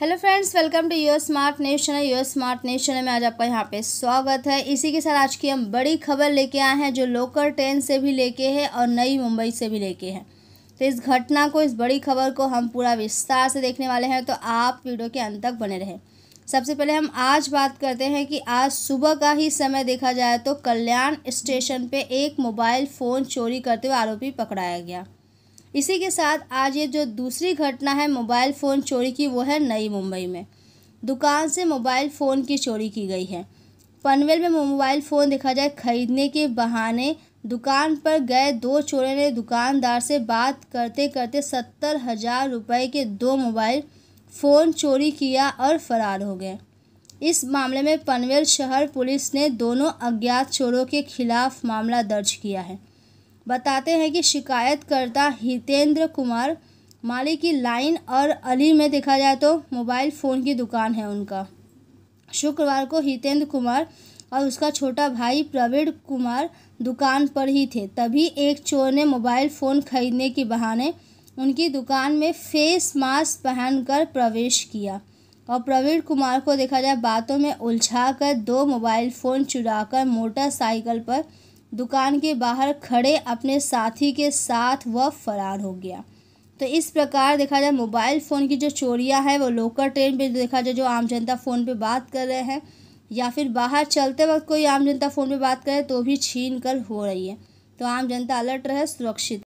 hello friends welcome to your smart nation है your smart nation में आज आपका यहाँ पे स्वागत है इसी के साथ आज की हम बड़ी खबर लेके आए हैं जो लोकल ट्रेन से भी लेके है और नई मुंबई से भी लेके हैं तो इस घटना को इस बड़ी खबर को हम पूरा विस्तार से देखने वाले हैं तो आप वीडियो के अंत तक बने रहें सबसे पहले हम आज बात करते हैं कि आज सुबह का ही समय देखा जाए तो कल्याण स्टेशन पर एक मोबाइल फ़ोन चोरी करते हुए आरोपी पकड़ाया गया इसी के साथ आज ये जो दूसरी घटना है मोबाइल फ़ोन चोरी की वो है नई मुंबई में दुकान से मोबाइल फ़ोन की चोरी की गई है पनवेल में मोबाइल फ़ोन देखा जाए खरीदने के बहाने दुकान पर गए दो चोरों ने दुकानदार से बात करते करते सत्तर हज़ार रुपये के दो मोबाइल फ़ोन चोरी किया और फरार हो गए इस मामले में पनवेल शहर पुलिस ने दोनों अज्ञात चोरों के खिलाफ मामला दर्ज किया है बताते हैं कि शिकायतकर्ता हितेंद्र कुमार माली की लाइन और अली में देखा जाए तो मोबाइल फ़ोन की दुकान है उनका शुक्रवार को हितेंद्र कुमार और उसका छोटा भाई प्रवीण कुमार दुकान पर ही थे तभी एक चोर ने मोबाइल फ़ोन खरीदने के बहाने उनकी दुकान में फेस मास्क पहनकर प्रवेश किया और प्रवीण कुमार को देखा जाए बातों में उलझा कर दो मोबाइल फ़ोन चुरा कर मोटरसाइकिल पर दुकान के बाहर खड़े अपने साथी के साथ वह फरार हो गया तो इस प्रकार देखा जाए मोबाइल फ़ोन की जो चोरियां है वो लोकल ट्रेन पे देखा जाए जो आम जनता फ़ोन पे बात कर रहे हैं या फिर बाहर चलते वक्त कोई आम जनता फ़ोन पे बात करे तो भी छीन कर हो रही है तो आम जनता अलर्ट रहे सुरक्षित